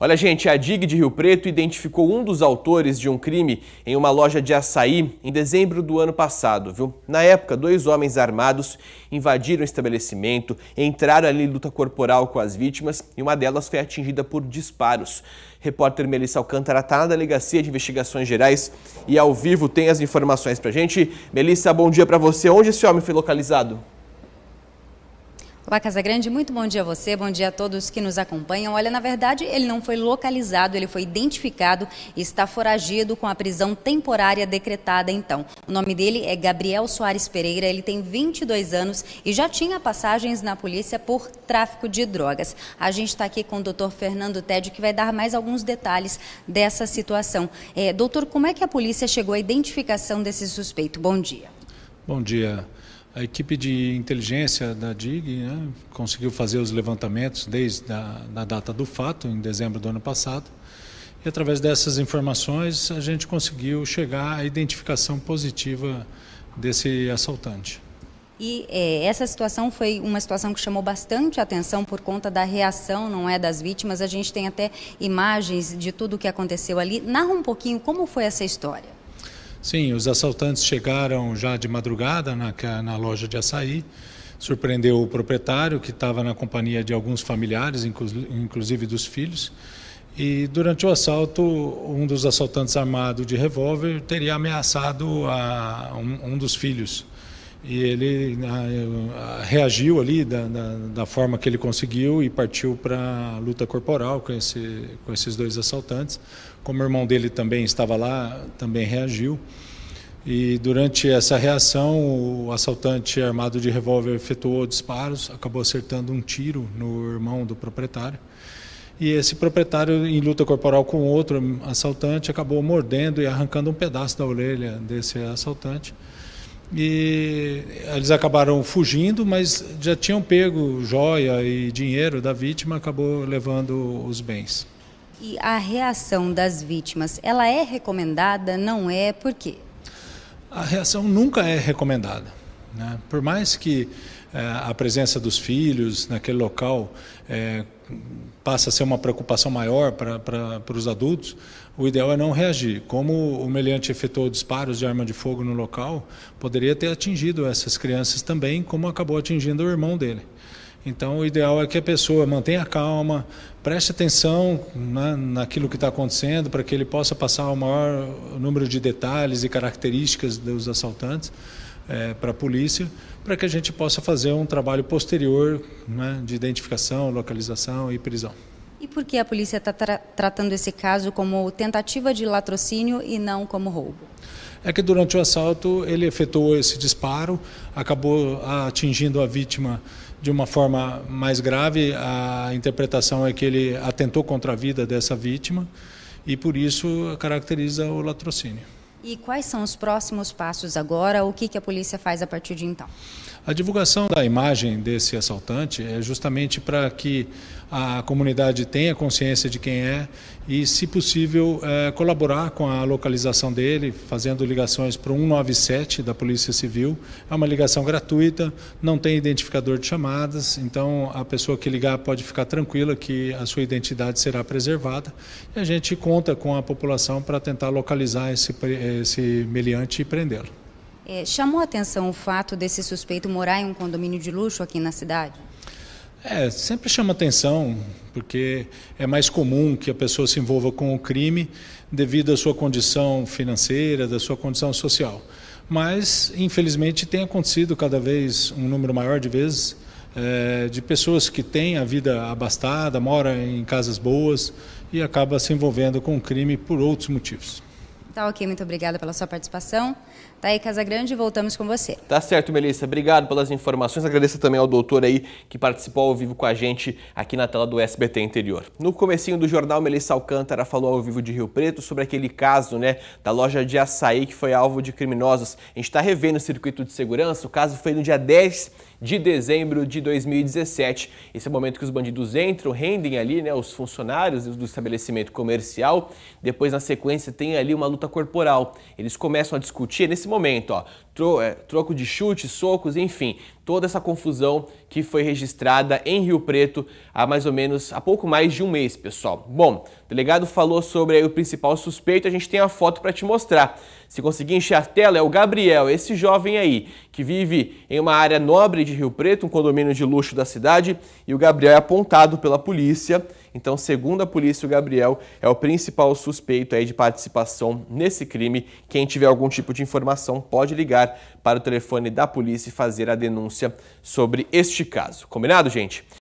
Olha, gente, a DIG de Rio Preto identificou um dos autores de um crime em uma loja de açaí em dezembro do ano passado, viu? Na época, dois homens armados invadiram o estabelecimento, entraram ali em luta corporal com as vítimas e uma delas foi atingida por disparos. Repórter Melissa Alcântara está na Delegacia de Investigações Gerais e ao vivo tem as informações pra gente. Melissa, bom dia para você. Onde esse homem foi localizado? Olá, Casagrande, muito bom dia a você, bom dia a todos que nos acompanham. Olha, na verdade, ele não foi localizado, ele foi identificado e está foragido com a prisão temporária decretada então. O nome dele é Gabriel Soares Pereira, ele tem 22 anos e já tinha passagens na polícia por tráfico de drogas. A gente está aqui com o doutor Fernando Tédio, que vai dar mais alguns detalhes dessa situação. É, doutor, como é que a polícia chegou à identificação desse suspeito? Bom dia. Bom dia. A equipe de inteligência da DIG né, conseguiu fazer os levantamentos desde a da data do fato, em dezembro do ano passado, e através dessas informações a gente conseguiu chegar à identificação positiva desse assaltante. E é, essa situação foi uma situação que chamou bastante atenção por conta da reação, não é, das vítimas. A gente tem até imagens de tudo o que aconteceu ali. Narra um pouquinho como foi essa história. Sim, os assaltantes chegaram já de madrugada na, na loja de açaí, surpreendeu o proprietário, que estava na companhia de alguns familiares, inclusive dos filhos. E durante o assalto, um dos assaltantes armado de revólver teria ameaçado a, um, um dos filhos e ele a, a, reagiu ali da, da, da, forma que ele conseguiu e partiu para a luta corporal com, esse, com esses dois assaltantes. Como o irmão dele também estava lá, também reagiu. E durante essa reação, o assaltante armado de revólver efetuou disparos, acabou acertando um tiro no irmão do proprietário. E esse proprietário, em luta corporal com outro assaltante, acabou mordendo e arrancando um pedaço da orelha desse assaltante. E eles acabaram fugindo, mas já tinham pego joia e dinheiro da vítima, acabou levando os bens. E a reação das vítimas, ela é recomendada? Não é? Por quê? A reação nunca é recomendada. Né? Por mais que é, a presença dos filhos naquele local é, passa a ser uma preocupação maior para os adultos, o ideal é não reagir. Como o meliante efetuou disparos de arma de fogo no local, poderia ter atingido essas crianças também, como acabou atingindo o irmão dele. Então, o ideal é que a pessoa mantenha a calma, preste atenção na, né, naquilo que está acontecendo, para que ele possa passar o maior número de detalhes e características dos assaltantes é, para a polícia, para que a gente possa fazer um trabalho posterior né, de identificação, localização e prisão. E por que a polícia está tra tratando esse caso como tentativa de latrocínio e não como roubo? É que durante o assalto ele efetuou esse disparo, acabou atingindo a vítima de uma forma mais grave. A interpretação é que ele atentou contra a vida dessa vítima e por isso caracteriza o latrocínio. E quais são os próximos passos agora? O que, que a polícia faz a partir de então? A divulgação da imagem desse assaltante é justamente para que a comunidade tenha consciência de quem é e, se possível, é, colaborar com a localização dele, fazendo ligações para o 197 da Polícia Civil. É uma ligação gratuita, não tem identificador de chamadas, então a pessoa que ligar pode ficar tranquila que a sua identidade será preservada. E a gente conta com a população para tentar localizar esse, esse meliante e prendê-lo. É, chamou a atenção o fato desse suspeito morar em um condomínio de luxo aqui na cidade? É, sempre chama atenção, porque é mais comum que a pessoa se envolva com o crime devido à sua condição financeira, da sua condição social. Mas, infelizmente, tem acontecido cada vez um número maior de vezes é, de pessoas que têm a vida abastada, moram em casas boas e acaba se envolvendo com o crime por outros motivos. Tá ok, muito obrigada pela sua participação. Tá aí, Casagrande, voltamos com você. Tá certo, Melissa. Obrigado pelas informações. Agradeço também ao doutor aí que participou ao vivo com a gente aqui na tela do SBT Interior. No comecinho do jornal, Melissa Alcântara falou ao vivo de Rio Preto sobre aquele caso, né, da loja de açaí que foi alvo de criminosos. A gente está revendo o circuito de segurança. O caso foi no dia 10 de dezembro de 2017. Esse é o momento que os bandidos entram, rendem ali, né, os funcionários do estabelecimento comercial. Depois, na sequência, tem ali uma luta corporal. Eles começam a discutir nesse momento, ó, tro é, troco de chutes, socos, enfim, toda essa confusão que foi registrada em Rio Preto há mais ou menos, há pouco mais de um mês, pessoal. Bom, o delegado falou sobre aí, o principal suspeito, a gente tem a foto para te mostrar. Se conseguir encher a tela, é o Gabriel, esse jovem aí, que vive em uma área nobre de Rio Preto, um condomínio de luxo da cidade, e o Gabriel é apontado pela polícia. Então, segundo a polícia, o Gabriel é o principal suspeito aí de participação nesse crime. Quem tiver algum tipo de informação pode ligar para o telefone da polícia e fazer a denúncia sobre este caso. Combinado, gente?